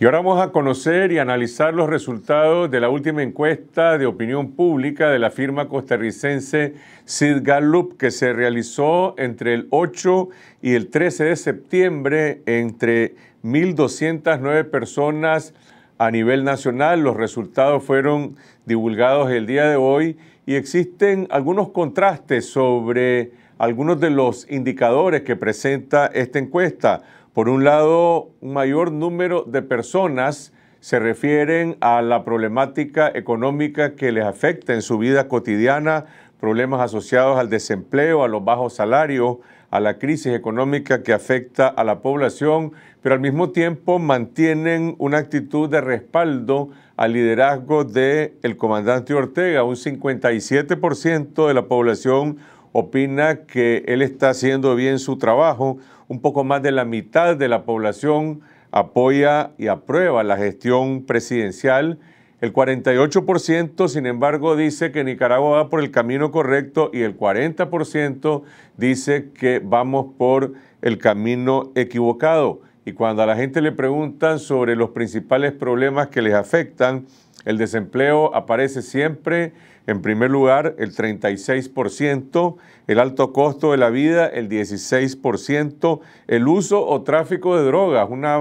Y ahora vamos a conocer y analizar los resultados de la última encuesta de opinión pública de la firma costarricense Sid Gallup que se realizó entre el 8 y el 13 de septiembre entre 1.209 personas a nivel nacional. Los resultados fueron divulgados el día de hoy y existen algunos contrastes sobre algunos de los indicadores que presenta esta encuesta. Por un lado, un mayor número de personas se refieren a la problemática económica que les afecta en su vida cotidiana, problemas asociados al desempleo, a los bajos salarios, a la crisis económica que afecta a la población, pero al mismo tiempo mantienen una actitud de respaldo al liderazgo del el comandante Ortega. Un 57% de la población opina que él está haciendo bien su trabajo, un poco más de la mitad de la población apoya y aprueba la gestión presidencial. El 48%, sin embargo, dice que Nicaragua va por el camino correcto y el 40% dice que vamos por el camino equivocado. Y cuando a la gente le preguntan sobre los principales problemas que les afectan, el desempleo aparece siempre en primer lugar, el 36%, el alto costo de la vida, el 16%, el uso o tráfico de drogas, una,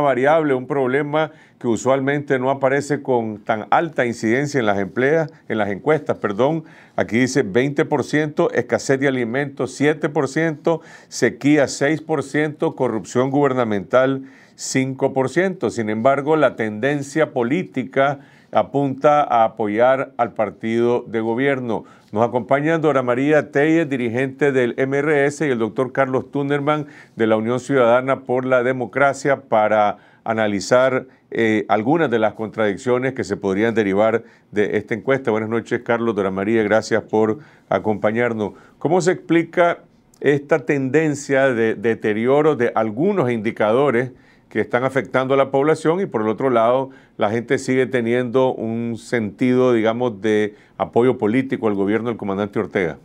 variable, un problema que usualmente no aparece con tan alta incidencia en las, empleas, en las encuestas. Perdón. Aquí dice 20%, escasez de alimentos 7%, sequía 6%, corrupción gubernamental 5%. Sin embargo, la tendencia política apunta a apoyar al partido de gobierno. Nos acompañan Dora María Telle, dirigente del MRS, y el doctor Carlos Tunerman de la Unión Ciudadana por la Democracia para analizar eh, algunas de las contradicciones que se podrían derivar de esta encuesta. Buenas noches, Carlos, Dora María, gracias por acompañarnos. ¿Cómo se explica esta tendencia de deterioro de algunos indicadores que están afectando a la población y por el otro lado la gente sigue teniendo un sentido, digamos, de apoyo político al gobierno del comandante Ortega.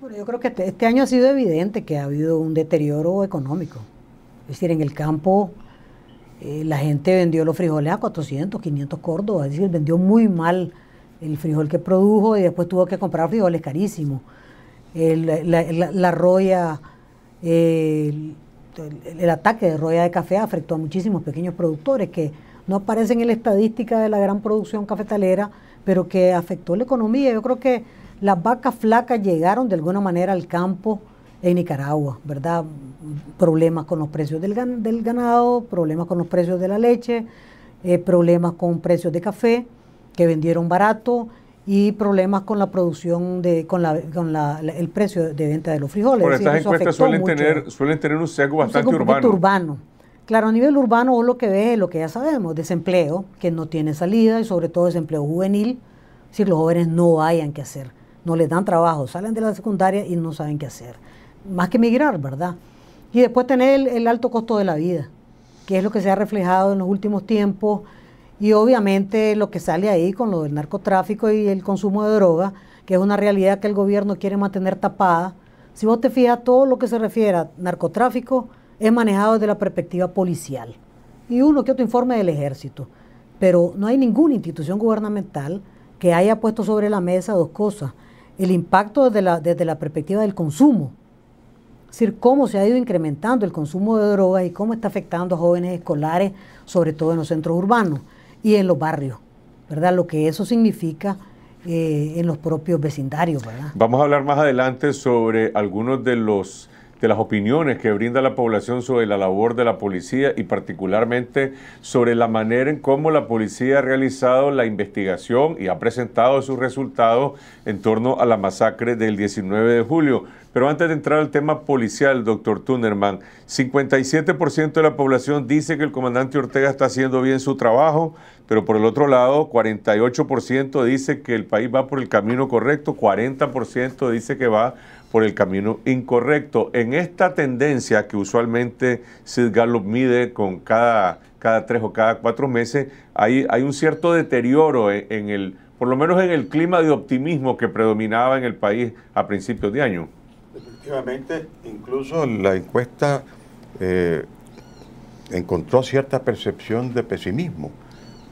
Bueno, yo creo que este año ha sido evidente que ha habido un deterioro económico. Es decir, en el campo eh, la gente vendió los frijoles a 400, 500 córdobas, es decir, vendió muy mal el frijol que produjo y después tuvo que comprar frijoles carísimos. la, la, roya el, ataque de Roya de Café afectó a muchísimos pequeños productores que no aparecen en la estadística de la gran producción cafetalera, pero que afectó la economía. Yo creo que las vacas flacas llegaron de alguna manera al campo en Nicaragua, ¿verdad? Problemas con los precios del, ganado, problemas con los precios de la leche, eh, problemas con precios de café que vendieron barato, y problemas con la producción de con la con la, el precio de venta de los frijoles. Por estas encuestas suelen tener suelen tener un sesgo bastante urbano. urbano. Claro, a nivel urbano vos lo que ves es lo que ya sabemos, desempleo que no tiene salida y sobre todo desempleo juvenil, si los jóvenes no hayan que hacer, no les dan trabajo, salen de la secundaria y no saben qué hacer, más que migrar, ¿verdad? Y después tener el alto costo de la vida, que es lo que se ha reflejado en los últimos tiempos y obviamente lo que sale ahí con lo del narcotráfico y el consumo de droga, que es una realidad que el gobierno quiere mantener tapada. Si vos te fijas, todo lo que se refiere a narcotráfico es manejado desde la perspectiva policial y uno que otro informe del ejército. Pero no hay ninguna institución gubernamental que haya puesto sobre la mesa dos cosas. El impacto desde la, desde la perspectiva del consumo, es decir, cómo se ha ido incrementando el consumo de drogas y cómo está afectando a jóvenes escolares, sobre todo en los centros urbanos y en los barrios, ¿verdad? Lo que eso significa eh, en los propios vecindarios, ¿verdad? Vamos a hablar más adelante sobre algunos de los de las opiniones que brinda la población sobre la labor de la policía y particularmente sobre la manera en cómo la policía ha realizado la investigación y ha presentado sus resultados en torno a la masacre del 19 de julio. Pero antes de entrar al tema policial, doctor Tunerman, 57% de la población dice que el comandante Ortega está haciendo bien su trabajo, pero por el otro lado, 48% dice que el país va por el camino correcto, 40% dice que va por el camino incorrecto. En esta tendencia que usualmente Sid Gallup mide con cada, cada tres o cada cuatro meses, hay, hay un cierto deterioro en el, por lo menos en el clima de optimismo que predominaba en el país a principios de año. Efectivamente, incluso la encuesta eh, encontró cierta percepción de pesimismo.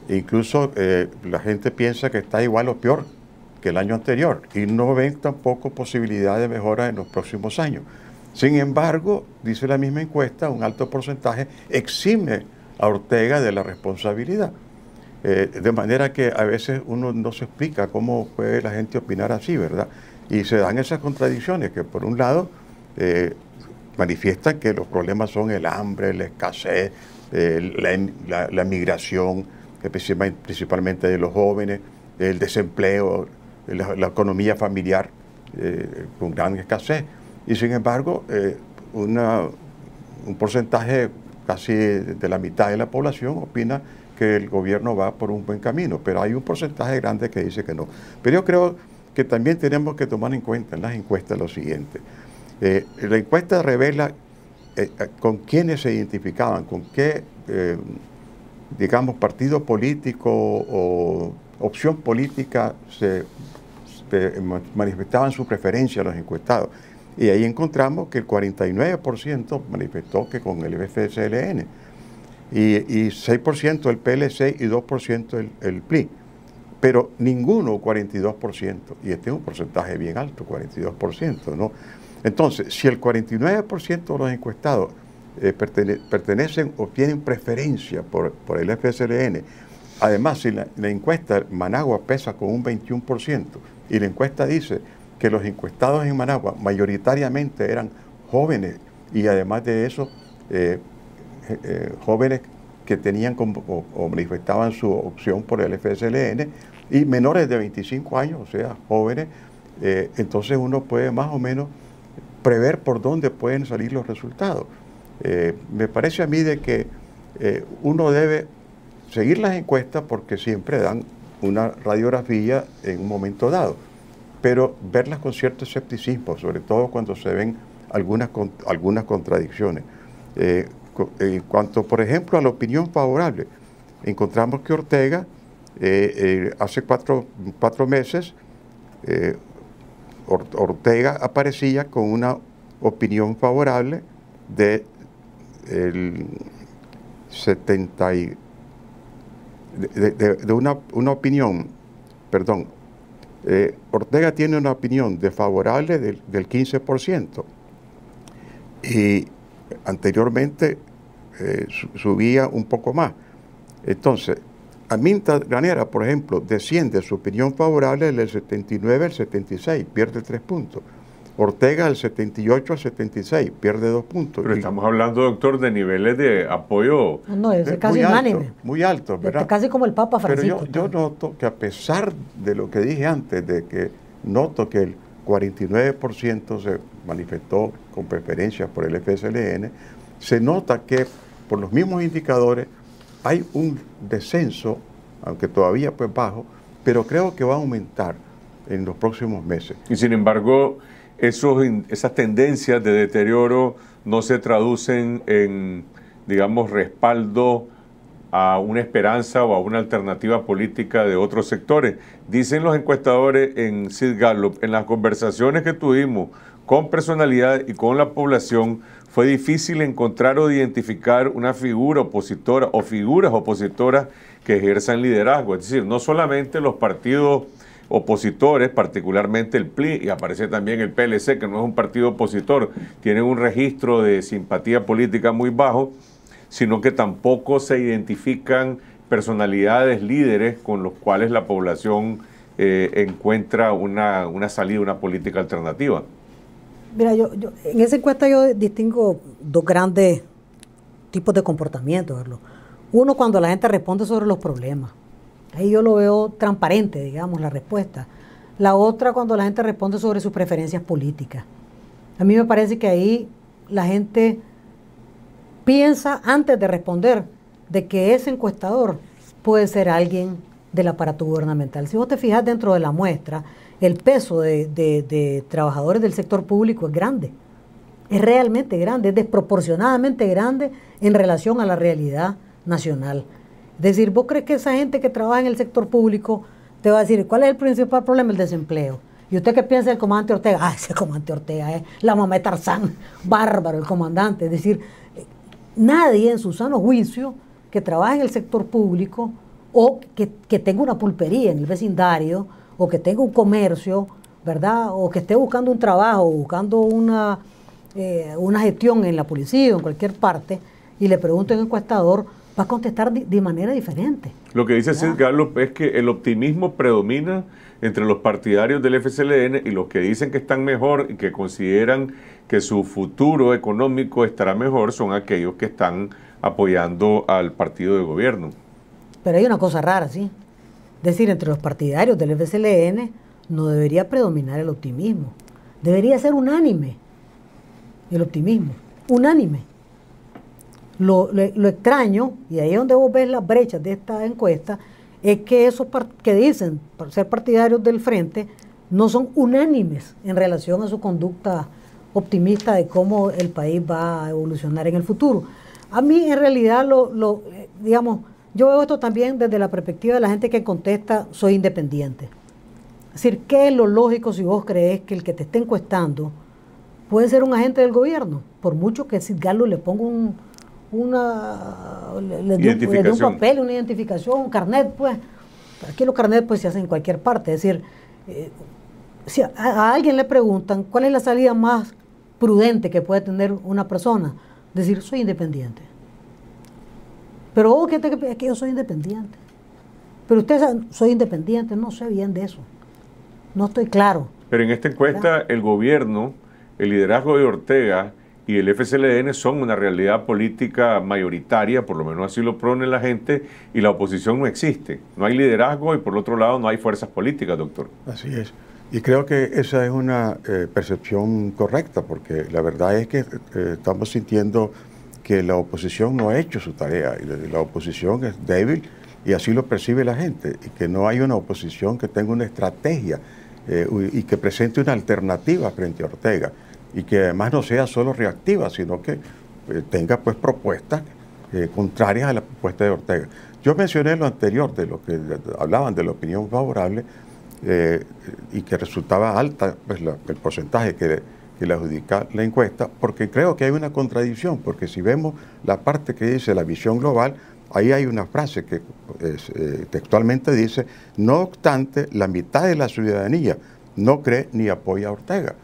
Incluso eh, la gente piensa que está igual o peor que el año anterior y no ven tampoco posibilidad de mejora en los próximos años. Sin embargo, dice la misma encuesta, un alto porcentaje exime a Ortega de la responsabilidad. Eh, de manera que a veces uno no se explica cómo puede la gente opinar así, ¿verdad? Y se dan esas contradicciones que por un lado eh, manifiestan que los problemas son el hambre, la escasez, la, migración, principalmente de los jóvenes, el desempleo, la, economía familiar eh, con gran escasez. Y sin embargo, eh, un porcentaje casi de la mitad de la población opina que el gobierno va por un buen camino, pero hay un porcentaje grande que dice que no. Pero yo creo que también tenemos que tomar en cuenta en las encuestas lo siguiente. Eh, la encuesta revela eh, eh, con quiénes se identificaban, con qué, digamos, partido político o opción política se, manifestaban su preferencia a los encuestados. Y ahí encontramos que el 49% manifestó que con el FSLN, y, y 6% el PLC y 2% el, el PLI pero ninguno 42%, y este es un porcentaje bien alto, 42%, ¿no? Entonces, si el 49% de los encuestados eh, pertenecen o tienen preferencia por, el FSLN, además, si la, encuesta Managua pesa con un 21%, y la encuesta dice que los encuestados en Managua mayoritariamente eran jóvenes, y además de eso, eh, eh, jóvenes que tenían o, manifestaban su opción por el FSLN y menores de 25 años, o sea, jóvenes, eh, entonces uno puede más o menos prever por dónde pueden salir los resultados. Eh, me parece a mí de que eh, uno debe seguir las encuestas porque siempre dan una radiografía en un momento dado, pero verlas con cierto escepticismo, sobre todo cuando se ven algunas, algunas contradicciones. En cuanto, por ejemplo, a la opinión favorable, encontramos que Ortega eh, eh, hace cuatro, meses, eh, Ortega aparecía con una opinión favorable de el 70 de, una, una, opinión, perdón, Ortega tiene una opinión desfavorable del, del 15%. Y anteriormente eh, subía un poco más. Entonces, a Minta Granera, por ejemplo, desciende su opinión favorable del 79 al 76, pierde tres puntos. Ortega del 78 al 76, pierde dos puntos. Pero estamos hablando, doctor, de niveles de apoyo. casi muy unánime. muy este Casi como el Papa Francisco. Pero yo, noto que a pesar de lo que dije antes, de que noto que el 49% se manifestó con preferencia por el FSLN, se nota que por los mismos indicadores, hay un descenso, aunque todavía pues bajo, pero creo que va a aumentar en los próximos meses. Y sin embargo, esas tendencias de deterioro no se traducen en, digamos, respaldo a una esperanza o a una alternativa política de otros sectores. Dicen los encuestadores en Sid Gallup, en las conversaciones que tuvimos con personalidad y con la población, fue difícil encontrar o identificar una figura opositora o figuras opositoras que ejerzan liderazgo. Es decir, no solamente los partidos opositores, particularmente el PLI, y aparece también el PLC, que no es un partido opositor, tienen un registro de simpatía política muy bajo, sino que tampoco se identifican personalidades líderes con los cuales la población eh, encuentra una salida, una política alternativa. Mira, yo, yo, en esa encuesta yo distingo dos grandes tipos de comportamiento, verlo. Uno cuando la gente responde sobre los problemas. Ahí yo lo veo transparente, digamos, la respuesta. La otra cuando la gente responde sobre sus preferencias políticas. A mí me parece que ahí la gente piensa antes de responder de que ese encuestador puede ser alguien del aparato gubernamental. Si vos te fijas dentro de la muestra, el peso de, trabajadores del sector público es grande, es realmente grande, es desproporcionadamente grande en relación a la realidad nacional. Es decir, vos crees que esa gente que trabaja en el sector público te va a decir, ¿cuál es el principal problema? El desempleo. ¿Y usted qué piensa del comandante Ortega? Ah, ese comandante Ortega es ¿eh? la mamá Tarzán, bárbaro el comandante. Es decir, nadie en su sano juicio que trabaja en el sector público o que tenga una pulpería en el vecindario, o que tenga un comercio, ¿verdad? O que esté buscando un trabajo, buscando una, eh, una gestión en la policía o en cualquier parte, y le pregunto a un encuestador, va a contestar de, manera diferente. Lo que dice Sid Gallup es que el optimismo predomina entre los partidarios del FCLN y los que dicen que están mejor y que consideran que su futuro económico estará mejor son aquellos que están apoyando al partido de gobierno. Pero hay una cosa rara, ¿sí? Es decir, entre los partidarios del FCLN no debería predominar el optimismo. Debería ser unánime el optimismo. Unánime. Lo, extraño, y ahí es donde vos ves las brechas de esta encuesta, es que esos que dicen ser partidarios del frente no son unánimes en relación a su conducta optimista de cómo el país va a evolucionar en el futuro. A mí en realidad lo, lo eh, digamos, yo veo esto también desde la perspectiva de la gente que contesta, soy independiente. Es decir, ¿qué es lo lógico si vos crees que el que te esté encuestando puede ser un agente del gobierno? Por mucho que si Galo le ponga un, una, un papel, una identificación, un carnet, pues. Aquí los carnets pues se hacen en cualquier parte. Es decir, eh, si a, alguien le preguntan cuál es la salida más prudente que puede tener una persona, decir, soy independiente. Pero oh, que, que yo soy independiente. Pero usted soy independiente, no sé bien de eso. No estoy claro. Pero en esta encuesta el gobierno, el liderazgo de Ortega y el FCLN son una realidad política mayoritaria, por lo menos así lo prone la gente, y la oposición no existe. No hay liderazgo y por otro lado no hay fuerzas políticas, doctor. Así es. Y creo que esa es una eh, percepción correcta, porque la verdad es que eh, estamos sintiendo que la oposición no ha hecho su tarea y la oposición es débil y así lo percibe la gente, y que no hay una oposición que tenga una estrategia eh, y que presente una alternativa frente a Ortega y que además no sea solo reactiva, sino que eh, tenga pues propuestas eh, contrarias a la propuesta de Ortega. Yo mencioné lo anterior de lo que hablaban de la opinión favorable y que resultaba alta pues, el porcentaje que que le adjudica la encuesta, porque creo que hay una contradicción, porque si vemos la parte que dice la visión global, ahí hay una frase que eh, textualmente dice, no obstante, la mitad de la ciudadanía no cree ni apoya a Ortega.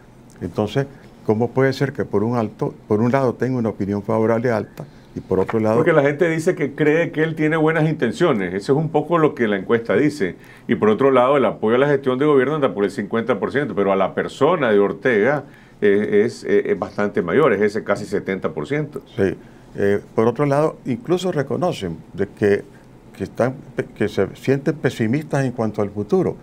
Entonces, ¿cómo puede ser que por un, alto, por un lado tenga una opinión favorable alta y por otro lado... Porque la gente dice que cree que él tiene buenas intenciones, eso es un poco lo que la encuesta dice. Y por otro lado, el apoyo a la gestión de gobierno anda por el 50%, pero a la persona de Ortega eh, eh, es, bastante mayor, es ese casi 70%. Sí. Eh, por otro lado, incluso reconocen de que, están, que se sienten pesimistas en cuanto al futuro,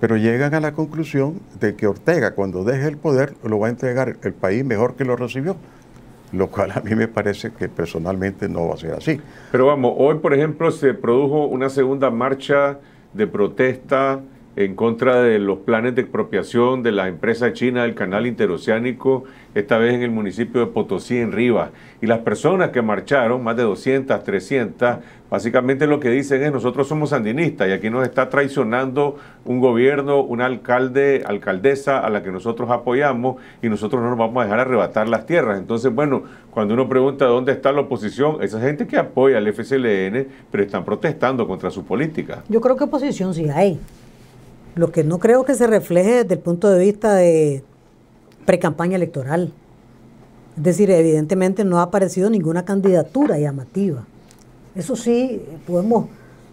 pero llegan a la conclusión de que Ortega, cuando deje el poder, lo va a entregar el país mejor que lo recibió, lo cual a mí me parece que personalmente no va a ser así. Pero vamos, hoy por ejemplo se produjo una segunda marcha de protesta en contra de los planes de expropiación de la empresa china del canal interoceánico, esta vez en el municipio de Potosí, en Rivas. Y las personas que marcharon, más de 200, 300, básicamente lo que dicen es nosotros somos sandinistas y aquí nos está traicionando un gobierno, un alcalde, alcaldesa a la que nosotros apoyamos y nosotros no nos vamos a dejar arrebatar las tierras. Entonces, bueno, cuando uno pregunta dónde está la oposición, esa gente que apoya al FCLN, pero están protestando contra su política. Yo creo que oposición sí hay. Lo que no creo que se refleje desde el punto de vista de pre-campaña electoral. Es decir, evidentemente no ha aparecido ninguna candidatura llamativa. Eso sí, podemos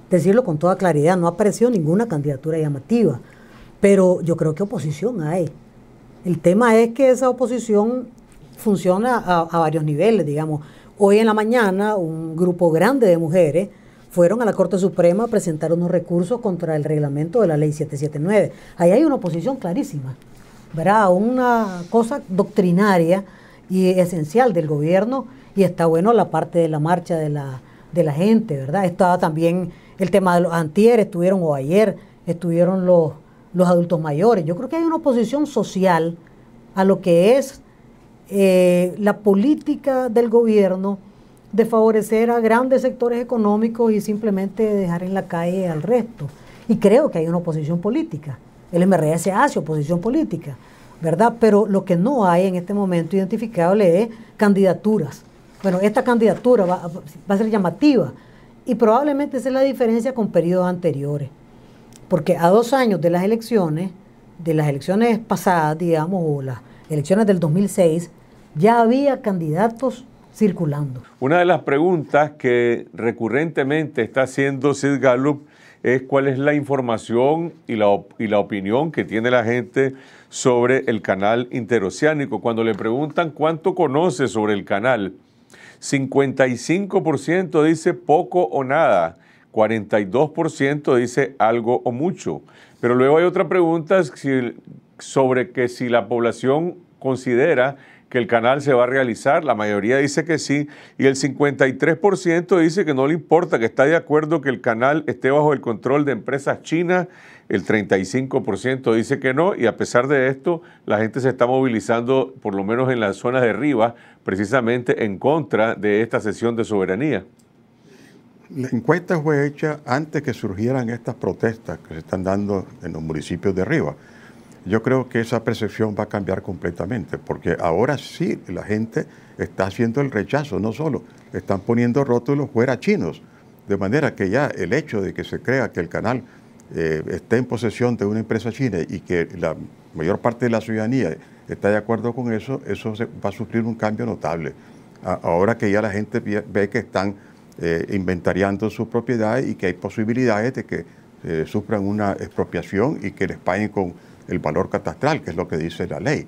decirlo con toda claridad, no ha aparecido ninguna candidatura llamativa, pero yo creo que oposición hay. El tema es que esa oposición funciona a, a varios niveles, digamos. Hoy en la mañana un grupo grande de mujeres fueron a la Corte Suprema a presentar unos recursos contra el reglamento de la ley 779. Ahí hay una oposición clarísima, ¿verdad? Una cosa doctrinaria y esencial del gobierno y está bueno la parte de la marcha de la, gente, ¿verdad? Estaba también el tema de los antier, estuvieron o ayer, estuvieron los, los adultos mayores. Yo creo que hay una oposición social a lo que es eh, la política del gobierno de favorecer a grandes sectores económicos y simplemente dejar en la calle al resto. Y creo que hay una oposición política. El MRS e hace oposición política, ¿verdad? Pero lo que no hay en este momento identificable es candidaturas. Bueno, esta candidatura va, va a ser llamativa y probablemente esa es la diferencia con periodos anteriores. Porque a dos años de las elecciones, de las elecciones pasadas, digamos, o las elecciones del 2006, ya había candidatos circulando. Una de las preguntas que recurrentemente está haciendo Sid Gallup es cuál es la información y la, y la opinión que tiene la gente sobre el canal interoceánico. Cuando le preguntan cuánto conoce sobre el canal, 55% dice poco o nada, 42% dice algo o mucho. Pero luego hay otra pregunta sobre que si la población considera que el canal se va a realizar, la mayoría dice que sí, y el 53% dice que no le importa, que está de acuerdo que el canal esté bajo el control de empresas chinas, el 35% dice que no, y a pesar de esto, la gente se está movilizando, por lo menos en las zonas de Rivas, precisamente en contra de esta sesión de soberanía. La encuesta fue hecha antes que surgieran estas protestas que se están dando en los municipios de Rivas. Yo creo que esa percepción va a cambiar completamente, porque ahora sí la gente está haciendo el rechazo, no solo, están poniendo rótulos fuera chinos, de manera que ya el hecho de que se crea que el canal eh, esté en posesión de una empresa china y que la mayor parte de la ciudadanía está de acuerdo con eso, eso va a sufrir un cambio notable. ahora que ya la gente ve que están eh, inventariando sus propiedades y que hay posibilidades de que eh, sufran una expropiación y que les paguen con el valor catastral, que es lo que dice la ley.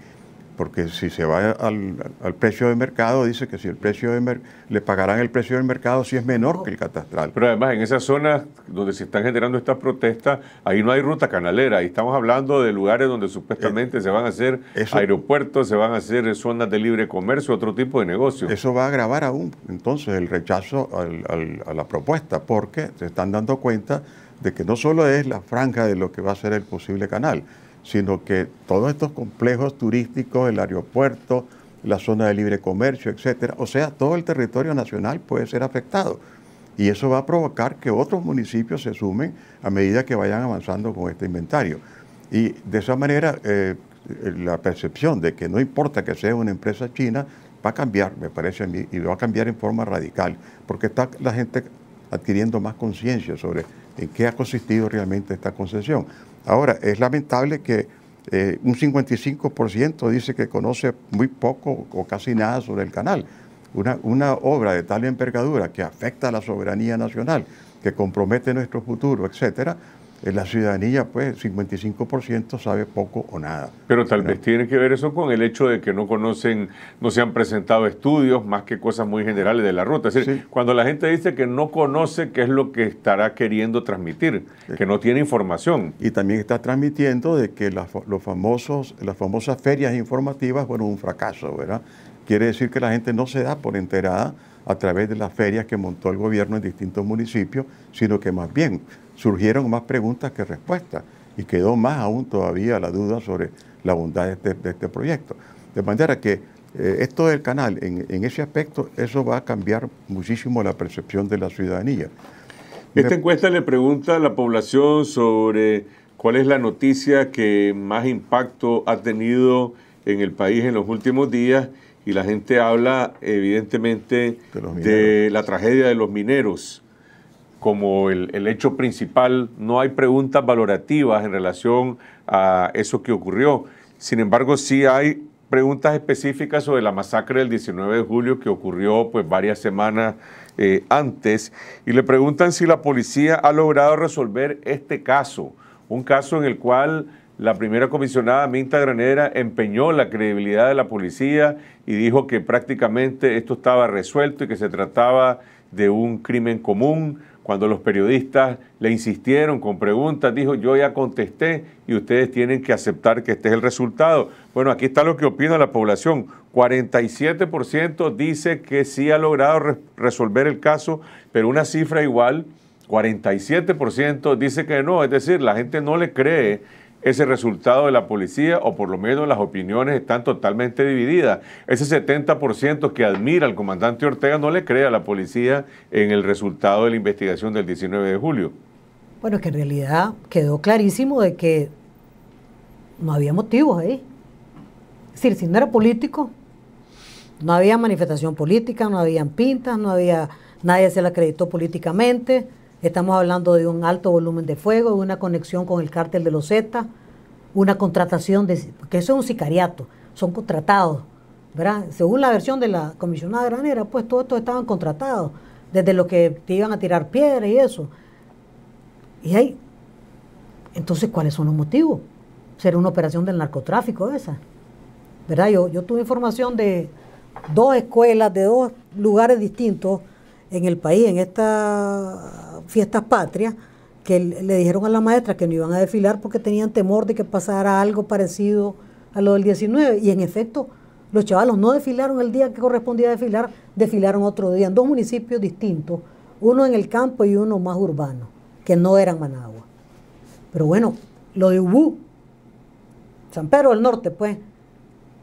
Porque si se va al, precio de mercado, dice que si el precio de le pagarán el precio del mercado si es menor que el catastral. Pero además, en esas zonas donde se están generando estas protestas, ahí no hay ruta canalera. Ahí estamos hablando de lugares donde supuestamente eh, se van a hacer aeropuertos, se van a hacer zonas de libre comercio, otro tipo de negocio... Eso va a agravar aún entonces el rechazo a la propuesta, porque se están dando cuenta de que no solo es la franja de lo que va a ser el posible canal, sino que todos estos complejos turísticos, el aeropuerto, la zona de libre comercio, etcétera, o sea, todo el territorio nacional puede ser afectado. Y eso va a provocar que otros municipios se sumen a medida que vayan avanzando con este inventario. Y de esa manera, eh, eh, la percepción de que no importa que sea una empresa china va a cambiar, me parece a mí, y va a cambiar en forma radical, porque está la gente adquiriendo más conciencia sobre en qué ha consistido realmente esta concesión. Ahora, es lamentable que eh, un 55% dice que conoce muy poco o casi nada sobre el canal. Una, una, obra de tal envergadura que afecta a la soberanía nacional, que compromete nuestro futuro, etcétera, la ciudadanía, pues, 55% sabe poco o nada. Pero tal vez tiene que ver eso con el hecho de que no conocen, no se han presentado estudios más que cosas muy generales de la ruta. Es decir, cuando la gente dice que no conoce qué es lo que estará queriendo transmitir, que no tiene información. Y también está transmitiendo de que las, los famosos, las famosas ferias informativas fueron un fracaso, ¿verdad? Quiere decir que la gente no se da por enterada a través de las ferias que montó el gobierno en distintos municipios, sino que más bien surgieron más preguntas que respuestas y quedó más aún todavía la duda sobre la bondad de este, este proyecto. De manera que eh, esto del canal, en, en, ese aspecto, eso va a cambiar muchísimo la percepción de la ciudadanía. Esta encuesta le pregunta a la población sobre cuál es la noticia que más impacto ha tenido en el país en los últimos días y la gente habla evidentemente de, la tragedia de los mineros como el, hecho principal. No hay preguntas valorativas en relación a eso que ocurrió. Sin embargo, sí hay preguntas específicas sobre la masacre del 19 de julio que ocurrió pues varias semanas eh, antes y le preguntan si la policía ha logrado resolver este caso, un caso en el cual la primera comisionada Minta Granera empeñó la credibilidad de la policía y dijo que prácticamente esto estaba resuelto y que se trataba de un crimen común. Cuando los periodistas le insistieron con preguntas, dijo, yo ya contesté y ustedes tienen que aceptar que este es el resultado. Bueno, aquí está lo que opina la población. 47% dice que sí ha logrado resolver el caso, pero una cifra igual, 47% dice que no. Es decir, la gente no le cree ese resultado de la policía, o por lo menos las opiniones están totalmente divididas. Ese 70% que admira al comandante Ortega no le cree a la policía en el resultado de la investigación del 19 de julio. Bueno, que en realidad quedó clarísimo de que no había motivos ahí. Es decir, si no era político, no había manifestación política, no habían pintas, no había, nadie se le acreditó políticamente. Estamos hablando de un alto volumen de fuego, de una conexión con el cártel de los Z una contratación de, que eso es un sicariato, son contratados, ¿verdad? Según la versión de la comisionada Granera, pues todos estos estaban contratados, desde lo que te iban a tirar piedra y eso. Y ahí, entonces, ¿cuáles son los motivos? Será una operación del narcotráfico esa, ¿verdad? yo tuve información de dos escuelas, de dos lugares distintos en el país, en esta fiestas patrias, que le dijeron a la maestra que no iban a desfilar porque tenían temor de que pasara algo parecido a lo del 19. Y en efecto, los chavalos no desfilaron el día que correspondía a desfilar, desfilaron otro día en dos municipios distintos, uno en el campo y uno más urbano, que no eran Managua. Pero bueno, lo de Ubú, San Pedro del Norte, pues,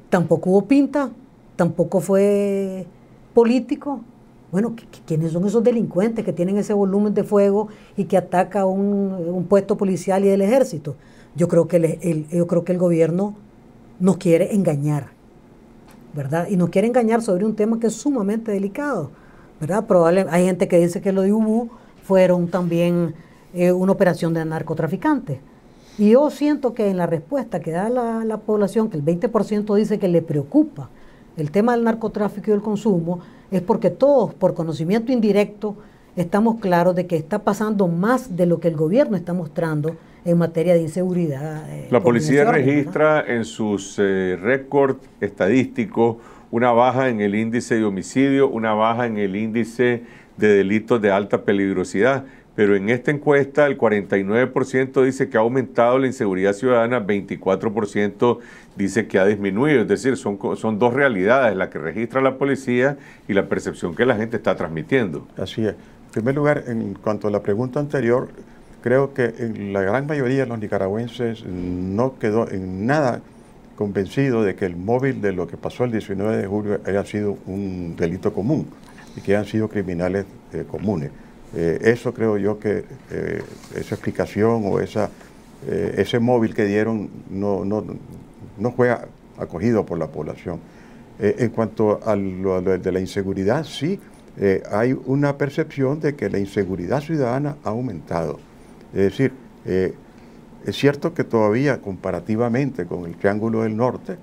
tampoco hubo pinta, tampoco fue político, bueno, ¿quiénes son esos delincuentes que tienen ese volumen de fuego y que ataca un, puesto policial y del ejército? Yo creo que el, yo creo que el gobierno nos quiere engañar, ¿verdad? Y nos quiere engañar sobre un tema que es sumamente delicado, ¿verdad? Probablemente hay gente que dice que lo de Ubu fueron también eh, una operación de narcotraficantes. Y yo siento que en la respuesta que da la población, que el 20% dice que le preocupa el tema del narcotráfico y el consumo es porque todos, por conocimiento indirecto, estamos claros de que está pasando más de lo que el gobierno está mostrando en materia de inseguridad. Eh, la policía registra en sus eh, récords estadísticos una baja en el índice de homicidio, una baja en el índice de delitos de alta peligrosidad, pero en esta encuesta el 49% dice que ha aumentado la inseguridad ciudadana, 24% dice que ha disminuido. Es decir, son, dos realidades, la que registra la policía y la percepción que la gente está transmitiendo. Así es. En primer lugar, en cuanto a la pregunta anterior, creo que la gran mayoría de los nicaragüenses no quedó en nada convencido de que el móvil de lo que pasó el 19 de julio haya sido un delito común y que hayan sido criminales eh, comunes. Eh, eso creo yo que eh, esa explicación o esa, eh, ese móvil que dieron no, no, fue acogido por la población. en cuanto a lo, de la inseguridad, sí, hay una percepción de que la inseguridad ciudadana ha aumentado. Es decir, es cierto que todavía comparativamente con el Triángulo del Norte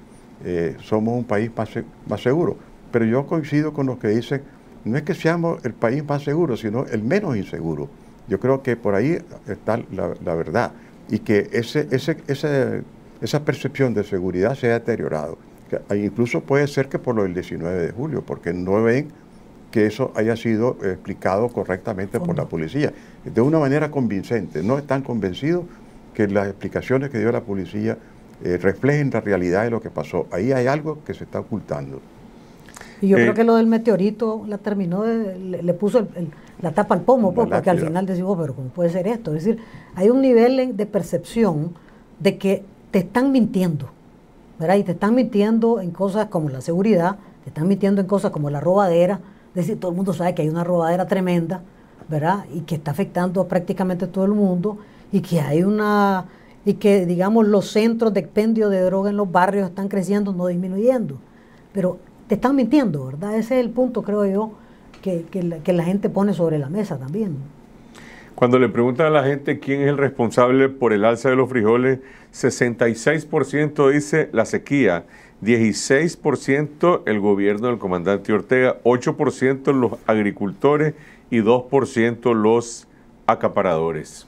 somos un país más, más seguro, pero yo coincido con los que dicen no es que seamos el país más seguro, sino el menos inseguro. Yo creo que por ahí está la, verdad y que esa percepción de seguridad se ha deteriorado. incluso puede ser que por lo del 19 de julio, porque no ven que eso haya sido explicado correctamente por la policía, de una manera convincente. No están convencidos que las explicaciones que dio la policía eh, reflejen la realidad de lo que pasó. Ahí hay algo que se está ocultando. Y yo creo eh, que lo del meteorito la terminó, le, puso la tapa al pomo, pues, porque al final decimos, oh, pero ¿cómo puede ser esto? Es decir, hay un nivel de percepción de que te están mintiendo, ¿verdad? Y te están mintiendo en cosas como la seguridad, te están mintiendo en cosas como la robadera, es decir, todo el mundo sabe que hay una robadera tremenda, ¿verdad? Y que está afectando a prácticamente todo el mundo y que hay una y que digamos los centros de expendio de droga en los barrios están creciendo, no disminuyendo. Pero te están mintiendo, ¿verdad? Ese es el punto, creo yo, que, la, gente pone sobre la mesa también. Cuando le preguntan a la gente quién es el responsable por el alza de los frijoles, 66% dice la sequía, 16% el gobierno del comandante Ortega, 8% los agricultores y 2% los acaparadores.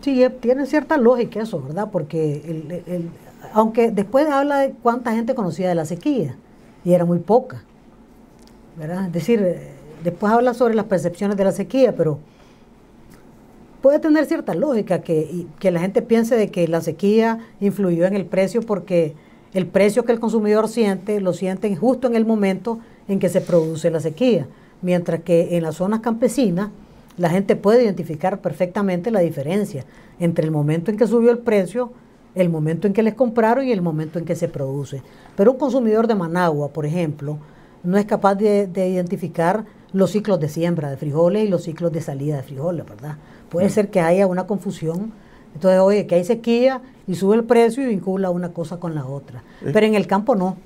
Sí, eh, tiene cierta lógica eso, ¿verdad? Porque el, aunque después habla de cuánta gente conocía de la sequía, y era muy poca. ¿verdad? Es decir, eh, después habla sobre las percepciones de la sequía, pero puede tener cierta lógica que, que la gente piense de que la sequía influyó en el precio porque el precio que el consumidor siente lo siente justo en el momento en que se produce la sequía, mientras que en las zonas campesinas la gente puede identificar perfectamente la diferencia entre el momento en que subió el precio el momento en que les compraron y el momento en que se produce. Pero un consumidor de Managua, por ejemplo, no es capaz de, identificar los ciclos de siembra de frijoles y los ciclos de salida de frijoles, ¿verdad? Puede ser que haya una confusión. Entonces, oye, que hay sequía y sube el precio y vincula una cosa con la otra. Eh. Pero en el campo no.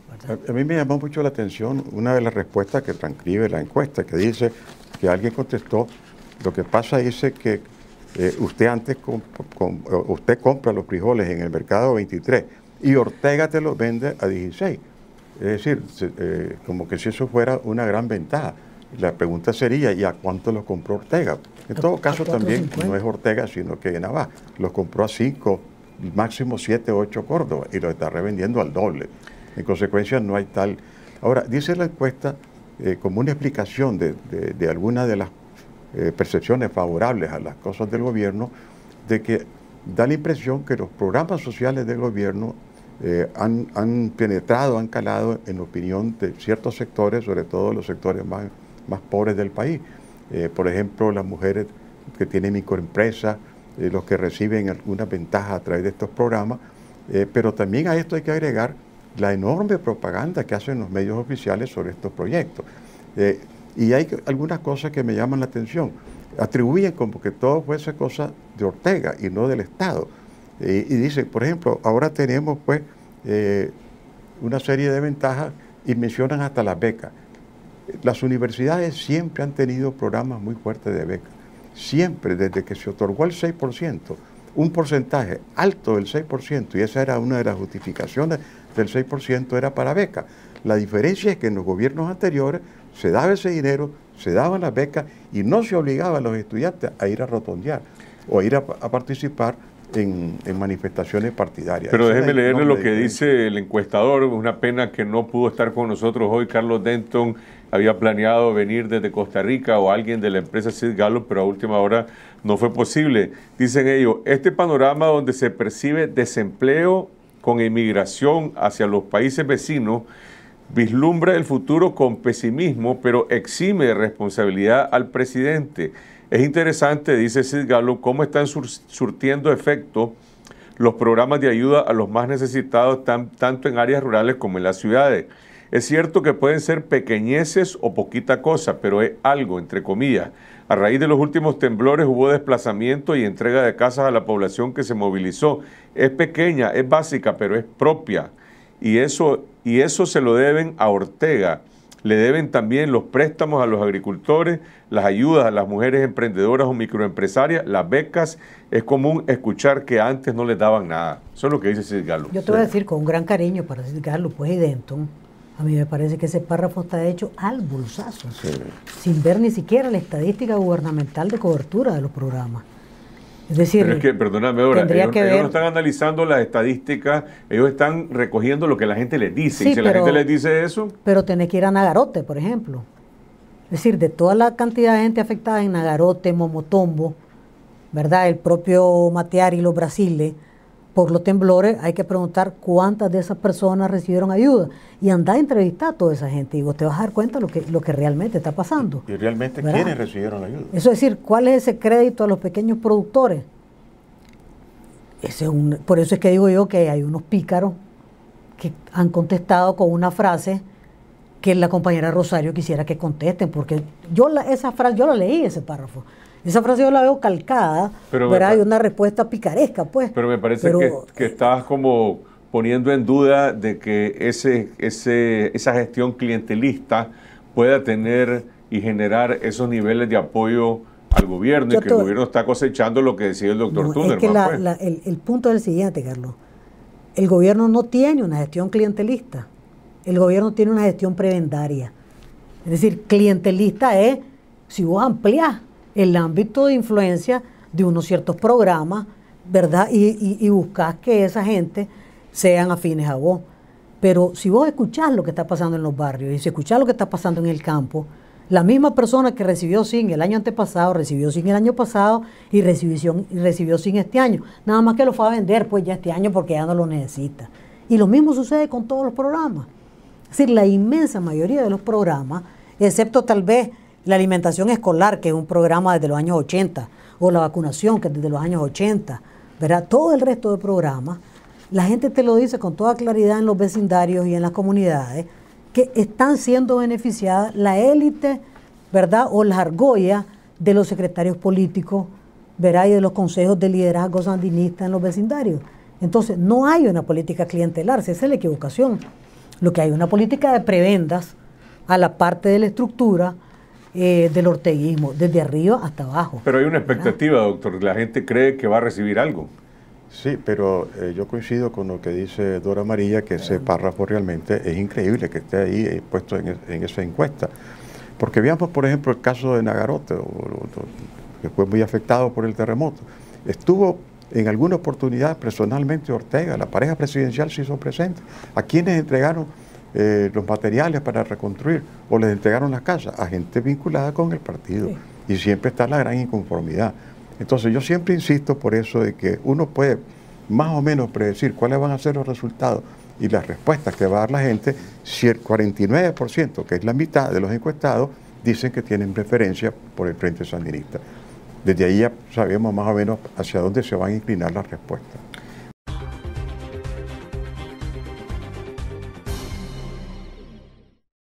A, mí me llamó mucho la atención una de las respuestas que transcribe la encuesta, que dice que alguien contestó, lo que pasa es que eh, usted antes eh, usted compra los frijoles en el mercado 23 y Ortega te los vende a 16. Es decir, eh, como que si eso fuera una gran ventaja. La pregunta sería, ¿y a cuánto los compró Ortega? En todo caso también no es Ortega, sino que Navas los compró a 5, máximo 7, 8 Córdoba y los está revendiendo al doble. En consecuencia no hay tal... Ahora, dice la encuesta, como una explicación de, de, de de las eh, percepciones favorables a las cosas del gobierno, de que da la impresión que los programas sociales del gobierno eh, han, penetrado, han calado en opinión de ciertos sectores, sobre todo los sectores más, más pobres del país. Eh, por ejemplo, las mujeres que tienen microempresas, los que reciben alguna ventaja a través de estos programas, pero también a esto hay que agregar la enorme propaganda que hacen los medios oficiales sobre estos proyectos. Y hay algunas cosas que me llaman la atención. Atribuyen como que todo fue fuese cosa de Ortega y no del Estado. y dicen, por ejemplo, ahora tenemos pues eh, una serie de ventajas y mencionan hasta las becas. Las universidades siempre han tenido programas muy fuertes de becas. Siempre, desde que se otorgó el 6%, un porcentaje alto del 6%, y esa era una de las justificaciones del 6%, era para becas. La diferencia es que en los gobiernos anteriores se daba ese dinero, se daban las becas y no se obligaba a los estudiantes a ir a rotondear o a ir a, participar en, manifestaciones partidarias. Pero déjeme leerle lo que dice el encuestador. Una pena que no pudo estar con nosotros hoy. Carlos Denton había planeado venir desde Costa Rica o alguien de la empresa Sid Galo, pero a última hora no fue posible. Dicen ellos, este panorama donde se percibe desempleo con emigración hacia los países vecinos Vislumbra el futuro con pesimismo, pero exime de responsabilidad al presidente. Es interesante, dice Sid Galo, cómo están surtiendo efecto los programas de ayuda a los más necesitados, tanto en áreas rurales como en las ciudades. Es cierto que pueden ser pequeñeces o poquita cosa, pero es algo, entre comillas. A raíz de los últimos temblores hubo desplazamiento y entrega de casas a la población que se movilizó. Es pequeña, es básica, pero es propia. Y eso y eso se lo deben a Ortega. Le deben también los préstamos a los agricultores, las ayudas a las mujeres emprendedoras o microempresarias, las becas. Es común escuchar que antes no les daban nada. Eso es lo que dice Sid Galo. Yo te voy a decir con gran cariño para Sid Galo, pues y Denton. A mí me parece que ese párrafo está hecho al bolsazo, sin ver ni siquiera la estadística gubernamental de cobertura de los programas. Es decir, perdóname ahora, ellos, están analizando las estadísticas, ellos están recogiendo lo que la gente les dice. y si la gente les dice eso. Pero tenés que ir a Nagarote, por ejemplo. Es decir, de toda la cantidad de gente afectada en Nagarote, Momotombo, ¿verdad? El propio Matear y los Brasiles, por los temblores, hay que preguntar cuántas de esas personas recibieron ayuda. Y anda a entrevistar a toda esa gente y te vas a dar cuenta lo que, lo que realmente está pasando. Y realmente quiénes recibieron ayuda. Eso es decir, ¿cuál es ese crédito a los pequeños productores? es un, por eso es que digo yo que hay unos pícaros que han contestado con una frase que la compañera Rosario quisiera que contesten, porque yo la, esa frase, yo la leí ese párrafo. Esa frase yo la veo calcada, pero Hay una respuesta picaresca, pues. Pero me parece que, estás como poniendo en duda de que ese, esa gestión clientelista pueda tener y generar esos niveles de apoyo al gobierno y que el gobierno está cosechando lo que decía el doctor no, Es que pues. el, punto es el siguiente, Carlos. El gobierno no tiene una gestión clientelista. El gobierno tiene una gestión prebendaria. Es decir, clientelista es si vos ampliás el ámbito de influencia de unos ciertos programas, ¿verdad? Y, y, buscas que esa gente sean afines a vos. Pero si vos escuchás lo que está pasando en los barrios y si escuchás lo que está pasando en el campo, la misma persona que recibió sin el año antepasado, recibió sin el año pasado y recibió, recibió sin este año. Nada más que lo fue a vender pues ya este año porque ya no lo necesita. Y lo mismo sucede con todos los programas. Es decir, la inmensa mayoría de los programas, excepto tal vez la alimentación escolar, que es un programa desde los años 80, o la vacunación, que es desde los años 80, ¿verdad? Todo el resto de programas, la gente te lo dice con toda claridad en los vecindarios y en las comunidades, que están siendo beneficiadas la élite, ¿verdad? O las argolla de los secretarios políticos, ¿verdad? Y de los consejos de liderazgo sandinista en los vecindarios. Entonces, no hay una política clientelar, esa es la equivocación. Lo que hay es una política de prebendas a la parte de la estructura, eh, del orteguismo, desde arriba hasta abajo. Pero hay una expectativa, doctor. La gente cree que va a recibir algo. Sí, pero eh, yo coincido con lo que dice Dora María, que ese párrafo realmente es increíble que esté ahí eh, puesto en, esa encuesta. Porque veamos, por ejemplo, el caso de Nagarote, que fue muy afectado por el terremoto. Estuvo en alguna oportunidad personalmente Ortega, la pareja presidencial se hizo presente. ¿A quienes entregaron eh, los materiales para reconstruir o les entregaron las casas a gente vinculada con el partido. Y siempre está la gran inconformidad. Entonces yo siempre insisto por eso de que uno puede más o menos predecir cuáles van a ser los resultados y las respuestas que va a dar la gente si el 49%, que es la mitad de los encuestados, dicen que tienen preferencia por el Frente Sandinista. Desde ahí ya sabemos más o menos hacia dónde se van a inclinar las respuestas.